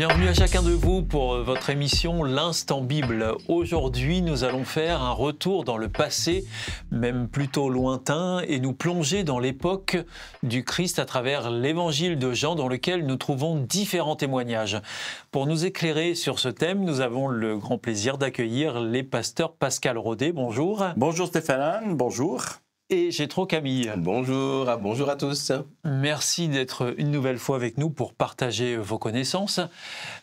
Bienvenue à chacun de vous pour euh, votre émission L'Instant Bible. Aujourd'hui, nous allons faire un retour dans le passé, même plutôt lointain, et nous plonger dans l'époque du Christ à travers l'évangile de Jean dans lequel nous trouvons différents témoignages. Pour nous éclairer sur ce thème, nous avons le grand plaisir d'accueillir les pasteurs Pascal Rodet. Bonjour. Bonjour Stéphane, bonjour et Gétro Camille. Bonjour, ah, bonjour à tous. Merci d'être une nouvelle fois avec nous pour partager vos connaissances.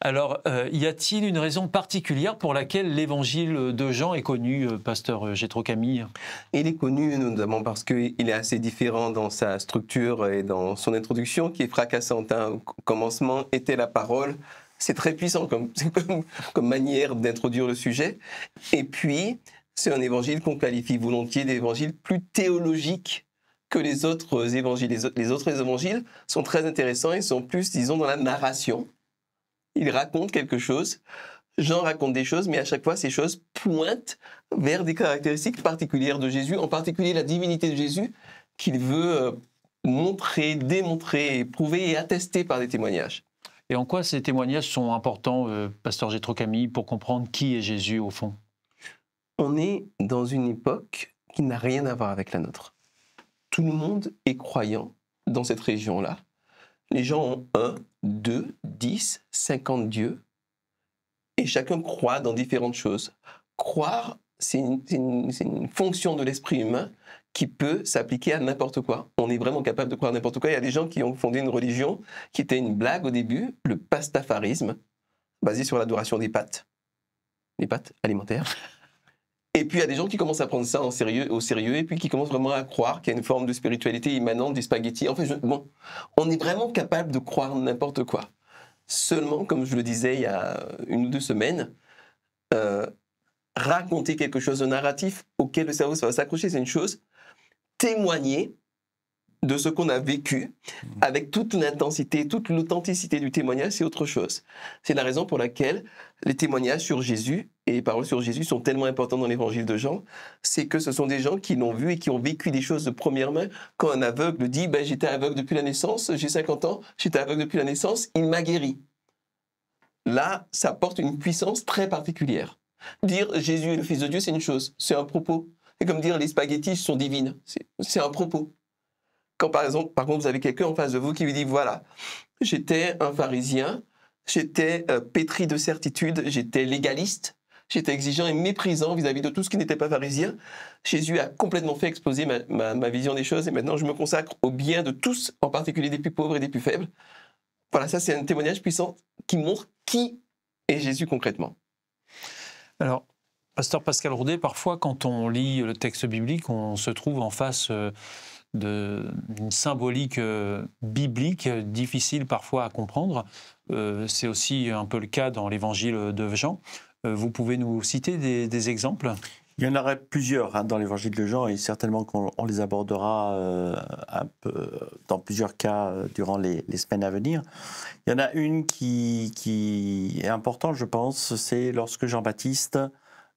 Alors, euh, y a-t-il une raison particulière pour laquelle l'évangile de Jean est connu, euh, pasteur Gétro Camille Il est connu notamment parce qu'il est assez différent dans sa structure et dans son introduction qui est fracassante. Un hein. Au commencement était la parole. C'est très puissant comme, comme manière d'introduire le sujet. Et puis, c'est un évangile qu'on qualifie volontiers d'évangile plus théologique que les autres évangiles. Les autres, évangiles sont très intéressants, ils sont plus, disons, dans la narration. Ils racontent quelque chose. Jean raconte des choses, mais à chaque fois, ces choses pointent vers des caractéristiques particulières de Jésus, en particulier la divinité de Jésus qu'il veut euh, montrer, démontrer, prouver et attester par des témoignages. Et en quoi ces témoignages sont importants, euh, pasteur Gétro Camille, pour comprendre qui est Jésus au fond on est dans une époque qui n'a rien à voir avec la nôtre. Tout le monde est croyant dans cette région-là. Les gens ont un, deux, dix, cinquante dieux, et chacun croit dans différentes choses. Croire, c'est une, fonction de l'esprit humain qui peut s'appliquer à n'importe quoi. On est vraiment capable de croire n'importe quoi. Il y a des gens qui ont fondé une religion qui était une blague au début, le pastafarisme, basé sur l'adoration des pâtes, les pâtes alimentaires. Et puis il y a des gens qui commencent à prendre ça sérieux, au sérieux et puis qui commencent vraiment à croire qu'il y a une forme de spiritualité immanente du spaghetti. En fait, bon, on est vraiment capable de croire n'importe quoi. Seulement, comme je le disais il y a une ou deux semaines, euh, raconter quelque chose de narratif auquel le cerveau va s'accrocher, c'est une chose. Témoigner, de ce qu'on a vécu, avec toute l'intensité, toute l'authenticité du témoignage, c'est autre chose. C'est la raison pour laquelle les témoignages sur Jésus et les paroles sur Jésus sont tellement importants dans l'évangile de Jean, c'est que ce sont des gens qui l'ont vu et qui ont vécu des choses de première main. Quand un aveugle dit ben, J'étais aveugle depuis la naissance, j'ai 50 ans, j'étais aveugle depuis la naissance, il m'a guéri. Là, ça porte une puissance très particulière. Dire Jésus est le Fils de Dieu, c'est une chose, c'est un propos. C'est comme dire les spaghettis sont divines, c'est un propos. Quand par exemple, par contre, vous avez quelqu'un en face de vous qui vous dit voilà, j'étais un pharisien, j'étais euh, pétri de certitude, j'étais légaliste, j'étais exigeant et méprisant vis-à-vis de tout ce qui n'était pas pharisien. Jésus a complètement fait exploser ma, vision des choses et maintenant je me consacre au bien de tous, en particulier des plus pauvres et des plus faibles. Voilà, ça c'est un témoignage puissant qui montre qui est Jésus concrètement. Alors, pasteur Pascal Roudet, parfois quand on lit le texte biblique, on se trouve en face... Euh, d'une symbolique euh, biblique difficile parfois à comprendre. Euh, c'est aussi un peu le cas dans l'évangile de Jean. Euh, vous pouvez nous citer des, exemples il y en aurait plusieurs hein, dans l'évangile de Jean et certainement qu'on les abordera dans plusieurs cas durant les, semaines à venir. Il y en a une qui, qui est importante, je pense, c'est lorsque Jean-Baptiste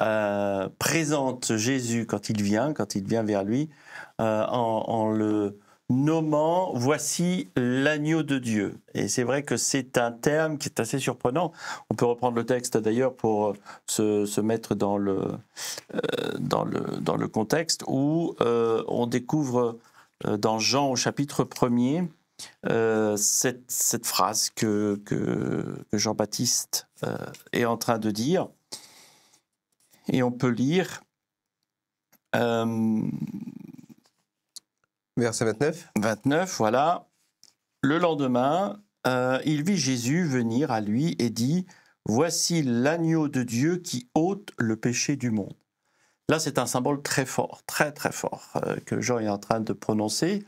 euh, présente Jésus quand il vient, quand il vient vers lui, euh, en, le nommant Voici l'agneau de Dieu. Et c'est vrai que c'est un terme qui est assez surprenant. On peut reprendre le texte d'ailleurs pour euh, se, mettre dans le, dans le, dans le contexte où on découvre dans Jean au chapitre 1er, cette, phrase que, Jean-Baptiste est en train de dire. Et on peut lire. Verset 29. 29, voilà. Le lendemain, euh, il vit Jésus venir à lui et dit Voici l'agneau de Dieu qui ôte le péché du monde. Là, c'est un symbole très fort, très très fort, euh, que Jean est en train de prononcer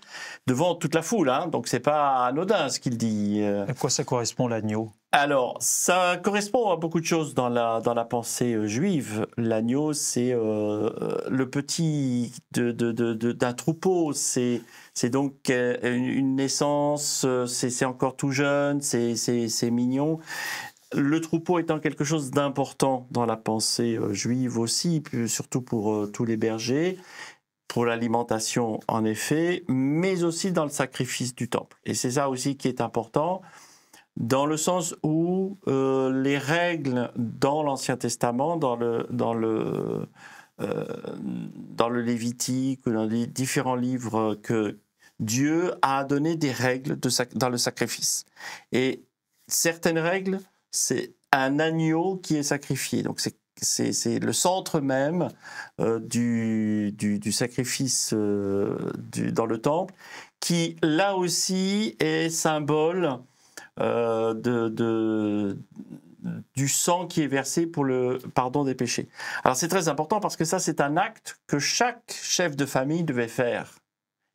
devant toute la foule. Hein. Donc, donc, n'est pas anodin ce qu'il dit. Euh. À quoi ça correspond l'agneau alors, ça correspond à beaucoup de choses dans la, dans la pensée euh, juive. L'agneau, c'est euh, euh, le petit d'un de, de, troupeau, c'est donc une naissance, c'est encore tout jeune, c'est c'est mignon. Le troupeau étant quelque chose d'important dans la pensée juive aussi, surtout pour tous les bergers pour l'alimentation en effet, mais aussi dans le sacrifice du temple. Et c'est ça aussi qui est important, dans le sens où euh, les règles dans l'Ancien Testament, dans le, dans le, euh, dans le Lévitique ou dans les différents livres que Dieu a donné des règles dans le sacrifice. Et certaines règles, c'est un agneau qui est sacrifié. Donc c'est c'est le centre même euh, du, du, du, sacrifice dans le temple, qui là aussi est symbole euh, de, du sang qui est versé pour le pardon des péchés. Alors c'est très important parce que ça c'est un acte que chaque chef de famille devait faire,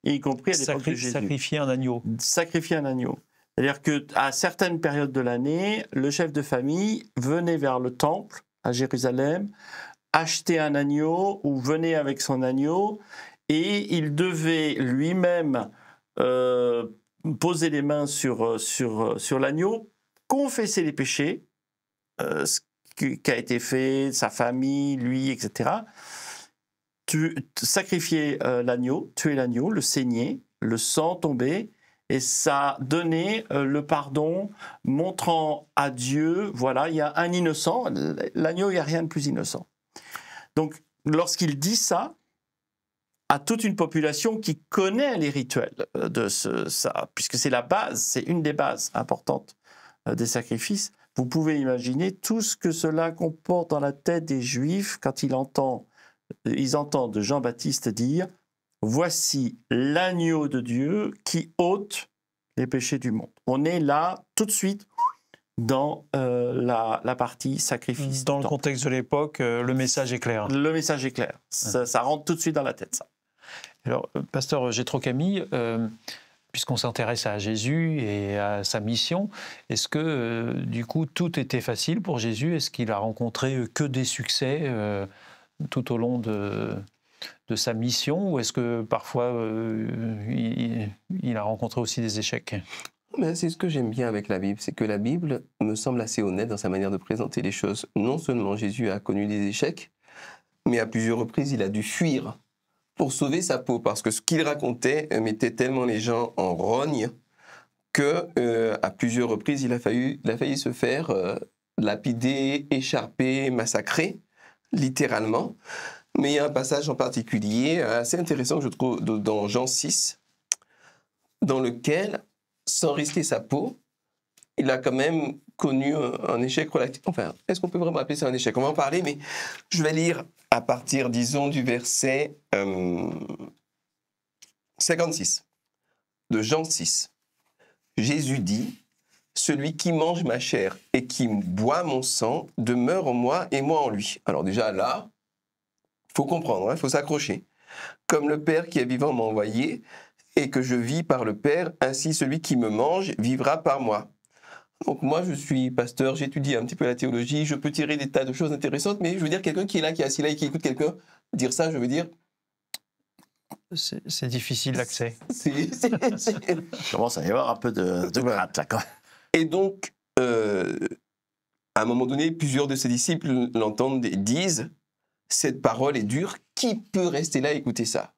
y compris à l'époque de Jésus. Sacrifier un agneau. Sacrifier un agneau. C'est-à-dire qu'à certaines périodes de l'année, le chef de famille venait vers le temple à Jérusalem, achetait un agneau ou venait avec son agneau et il devait lui-même euh, poser les mains sur, euh, sur, euh, sur l'agneau, confesser les péchés, euh, ce qui a été fait, sa famille, lui, etc. Tu, sacrifier l'agneau, tuer l'agneau, le saigner, le sang tomber, et ça donnait le pardon, montrant à Dieu, voilà, il y a un innocent, l'agneau, il n'y a rien de plus innocent. Donc, lorsqu'il dit ça, à toute une population qui connaît les rituels euh, de ce, ça, puisque c'est la base, c'est une des bases importantes euh, des sacrifices. Vous pouvez imaginer tout ce que cela comporte dans la tête des Juifs quand ils entendent, euh, ils entendent Jean-Baptiste dire Voici l'agneau de Dieu qui ôte les péchés du monde. On est là tout de suite dans la, partie sacrifice. Dans le contexte de l'époque, le message est clair. Le message est clair. ça rentre tout de suite dans la tête, ça. Alors, euh, pasteur Gétro Camille, euh, puisqu'on s'intéresse à Jésus et à sa mission, est-ce que euh, du coup tout était facile pour Jésus Est-ce qu'il a rencontré que des succès tout au long de, sa mission ou est-ce que parfois il, il a rencontré aussi des échecs c'est ce que j'aime bien avec la Bible, c'est que la Bible me semble assez honnête dans sa manière de présenter les choses. Non seulement Jésus a connu des échecs, mais à plusieurs reprises il a dû fuir pour sauver sa peau, parce que ce qu'il racontait euh, mettait tellement les gens en rogne que euh, à plusieurs reprises, il a failli, il failli se faire euh, lapider, écharper, massacrer, littéralement. Mais il y a un passage en particulier assez intéressant que je trouve dans Jean 6, dans lequel, sans risquer sa peau, il a quand même connu euh, un, échec relatif. Enfin, est-ce qu'on peut vraiment appeler ça un échec On va en parler, mais je vais lire à partir, disons, du verset 56 euh, de Jean 6. Jésus dit Celui qui mange ma chair et qui boit mon sang demeure en moi et moi en lui. Alors, déjà là, faut comprendre, il hein, faut s'accrocher. Comme le Père qui est vivant m'a envoyé et que je vis par le Père, ainsi celui qui me mange vivra par moi. Donc moi, je suis pasteur, j'étudie un petit peu la théologie, je peux tirer des tas de choses intéressantes, mais je veux dire, quelqu'un qui est là, qui est assis là et qui écoute quelqu'un dire ça, je veux dire... C'est difficile l'accès. Je commence à y avoir un peu de, de là, quand même. Et donc, euh, à un moment donné, plusieurs de ses disciples l'entendent et disent, cette parole est dure, qui peut rester là et écouter ça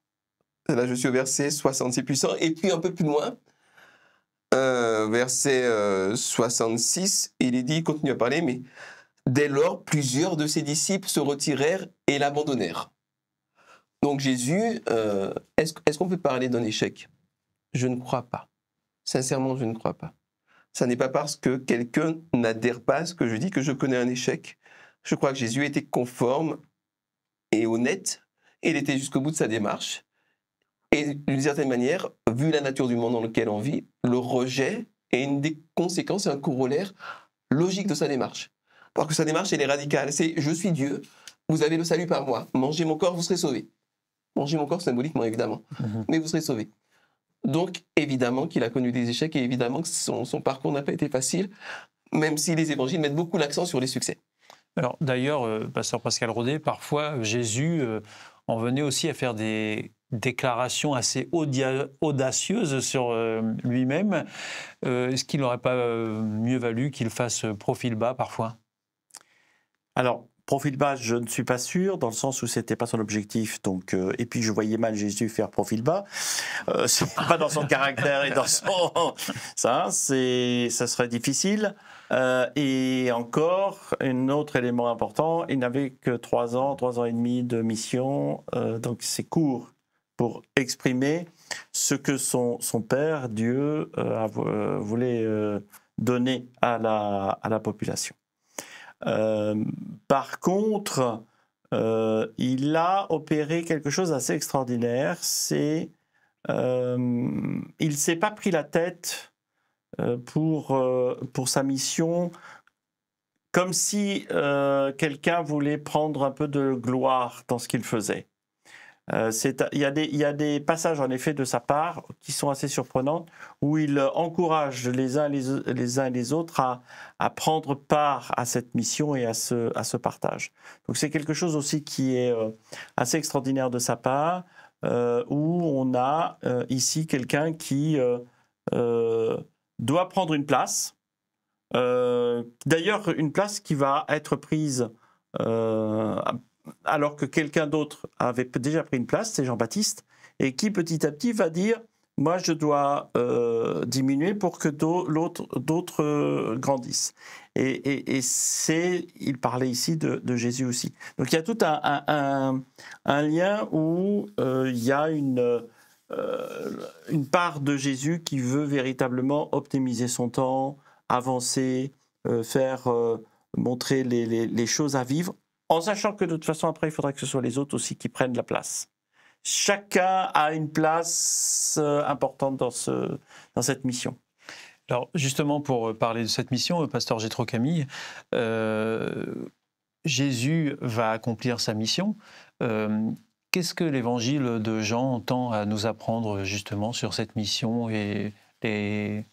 Là, eh ben, je suis au verset 66 puissant, et puis un peu plus loin, euh, verset 66, euh, il est dit, continue à parler, mais dès lors, plusieurs de ses disciples se retirèrent et l'abandonnèrent. Donc Jésus, euh, est-ce qu'on peut parler d'un échec Je ne crois pas. Sincèrement, je ne crois pas. Ça n'est pas parce que quelqu'un n'adhère pas à ce que je dis que je connais un échec. Je crois que Jésus était conforme et honnête. il était jusqu'au bout de sa démarche. Et d'une certaine manière, vu la nature du monde dans lequel on vit, le rejet est une des conséquences et un corollaire logique de sa démarche. Parce que sa démarche, elle est radicale. C'est je suis Dieu, vous avez le salut par moi. Mangez mon corps, vous serez sauvés. Mangez mon corps symboliquement, évidemment. Mhm. Mais vous serez sauvés. Donc, évidemment qu'il a connu des échecs et évidemment que son, parcours n'a pas été facile, même si les évangiles mettent beaucoup l'accent sur les succès. Alors, d'ailleurs, euh, pasteur Pascal Rodet, parfois, Jésus. Euh, en venait aussi à faire des déclaration assez audacieuse sur euh, lui-même. Euh, est-ce qu'il n'aurait pas euh, mieux valu qu'il fasse profil bas parfois Alors, Profil bas, je ne suis pas sûr, dans le sens où c'était pas son objectif. Donc, et puis je voyais mal Jésus faire profil bas. Ce n'est pas dans son caractère et dans son ça, c'est ça serait difficile. et encore, un autre élément important, il n'avait que trois ans, trois ans et demi de mission, donc c'est court pour exprimer ce que son, son père, Dieu, euh, euh, voulait euh, donner à la, à la population. par contre, il a opéré quelque chose d'assez extraordinaire, c'est qu'il il ne s'est pas pris la tête pour, pour sa mission comme si quelqu'un voulait prendre un peu de gloire dans ce qu'il faisait. Euh, il, y a des, il y, a des passages en effet de sa part qui sont assez surprenants, où il encourage les uns les, les, les autres à, à, prendre part à cette mission et à ce, à ce partage. Donc c'est quelque chose aussi qui est euh, assez extraordinaire de sa part, euh, où on a ici quelqu'un qui doit prendre une place, d'ailleurs une place qui va être prise euh, alors que quelqu'un d'autre avait déjà pris une place, c'est Jean-Baptiste, et qui petit à petit va dire moi je dois euh, diminuer pour que d'autres euh, grandissent. Et, c'est, il parlait ici de, Jésus aussi. Donc il y a tout un, lien où euh, il y a une, part de Jésus qui veut véritablement optimiser son temps, avancer, faire montrer les, choses à vivre en sachant que de toute façon, après, il faudra que ce soit les autres aussi qui prennent la place. Chacun a une place euh, importante dans, cette mission. Alors justement, pour euh, parler de cette mission, euh, pasteur Gétro Camille, Jésus va accomplir sa mission. Qu'est-ce que l'évangile de Jean entend à nous apprendre justement sur cette mission et les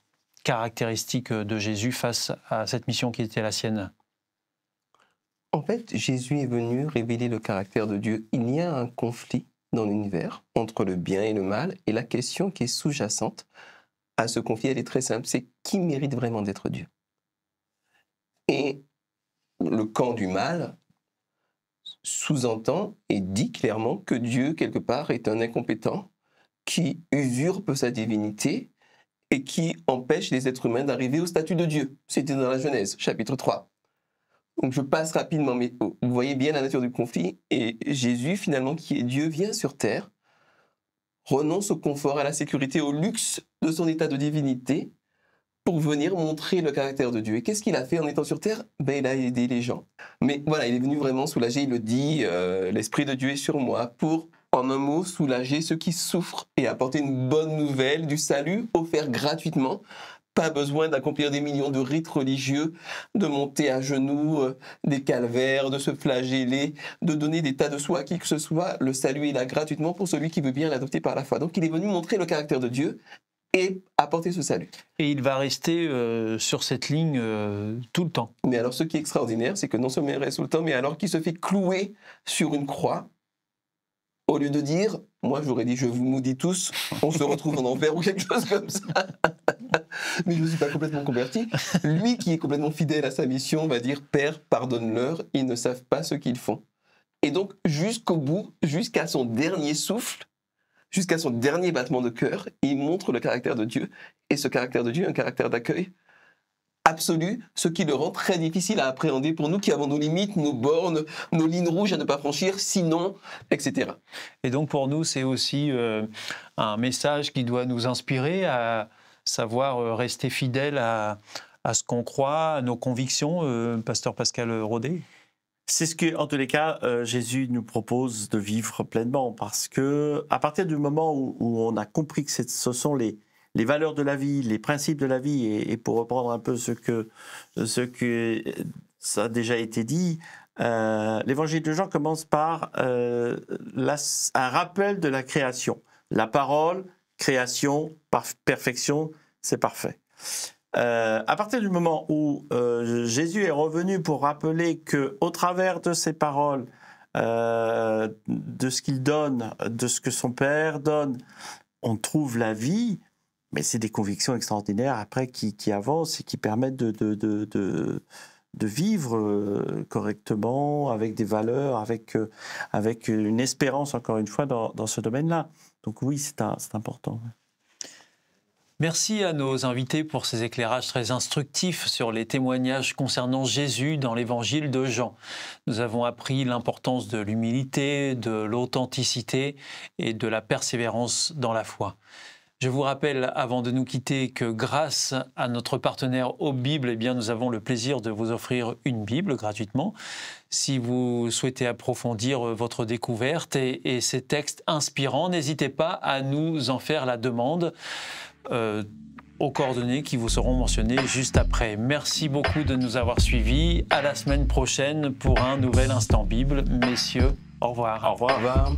caractéristiques de Jésus face à cette mission qui était la sienne en fait, Jésus est venu révéler le caractère de Dieu. Il y a un conflit dans l'univers entre le bien et le mal, et la question qui est sous-jacente à ce conflit, elle est très simple, c'est qui mérite vraiment d'être Dieu Et le camp du mal sous-entend et dit clairement que Dieu, quelque part, est un incompétent qui usurpe sa divinité et qui empêche les êtres humains d'arriver au statut de Dieu. C'était dans la Genèse, chapitre 3. Donc je passe rapidement, mais oh, vous voyez bien la nature du conflit. Et Jésus, finalement, qui est Dieu, vient sur terre, renonce au confort, à la sécurité, au luxe de son état de divinité pour venir montrer le caractère de Dieu. Et qu'est-ce qu'il a fait en étant sur terre ben, Il a aidé les gens. Mais voilà, il est venu vraiment soulager, il le dit, euh, l'Esprit de Dieu est sur moi pour, en un mot, soulager ceux qui souffrent et apporter une bonne nouvelle du salut offert gratuitement pas besoin d'accomplir des millions de rites religieux, de monter à genoux euh, des calvaires, de se flageller, de donner des tas de soi à qui que ce soit. Le salut est là gratuitement pour celui qui veut bien l'adopter par la foi. Donc il est venu montrer le caractère de Dieu et apporter ce salut. Et il va rester euh, sur cette ligne euh, tout le temps. Mais alors ce qui est extraordinaire, c'est que non seulement il reste tout le temps, mais alors qu'il se fait clouer sur une croix au lieu de dire, moi j'aurais dit je vous maudis tous, on se retrouve en enfer ou quelque chose comme ça. Mais je ne suis pas complètement converti. Lui qui est complètement fidèle à sa mission va dire Père, pardonne-leur, ils ne savent pas ce qu'ils font. Et donc jusqu'au bout, jusqu'à son dernier souffle, jusqu'à son dernier battement de cœur, il montre le caractère de Dieu. Et ce caractère de Dieu, un caractère d'accueil, absolue, ce qui le rend très difficile à appréhender pour nous qui avons nos limites, nos bornes, nos lignes rouges à ne pas franchir, sinon, etc. Et donc pour nous, c'est aussi euh, un message qui doit nous inspirer à savoir euh, rester fidèle à, ce qu'on croit, à nos convictions, euh, pasteur Pascal Rodet c'est ce que, en tous les cas, Jésus nous propose de vivre pleinement, parce que à partir du moment où on a compris que ce sont les, les valeurs de la vie, les principes de la vie, et, pour reprendre un peu ce que, ça a déjà été dit, euh, l'évangile de Jean commence par euh, un rappel de la création. La parole, création, perfection, c'est parfait. Euh, à partir du moment où Jésus est revenu pour rappeler que, au travers de ses paroles, de ce qu'il donne, de ce que son Père donne, on trouve la vie mais c'est des convictions extraordinaires après qui, avancent et qui permettent de, de, vivre euh, correctement, avec des valeurs, avec, euh, avec une espérance, encore une fois, dans, dans ce domaine-là. Donc oui, c'est important. Merci à nos invités pour ces éclairages très instructifs sur les témoignages concernant Jésus dans l'évangile de Jean. Nous avons appris l'importance de l'humilité, de l'authenticité et de la persévérance dans la foi. Je vous rappelle, avant de nous quitter, que grâce à notre partenaire Obible, eh bien, nous avons le plaisir de vous offrir une Bible gratuitement. Si vous souhaitez approfondir euh, votre découverte et, ces textes inspirants, n'hésitez pas à nous en faire la demande. Euh, aux coordonnées qui vous seront mentionnées juste après. Merci beaucoup de nous avoir suivis. À la semaine prochaine pour un nouvel instant Bible. Messieurs, Au revoir. Au revoir.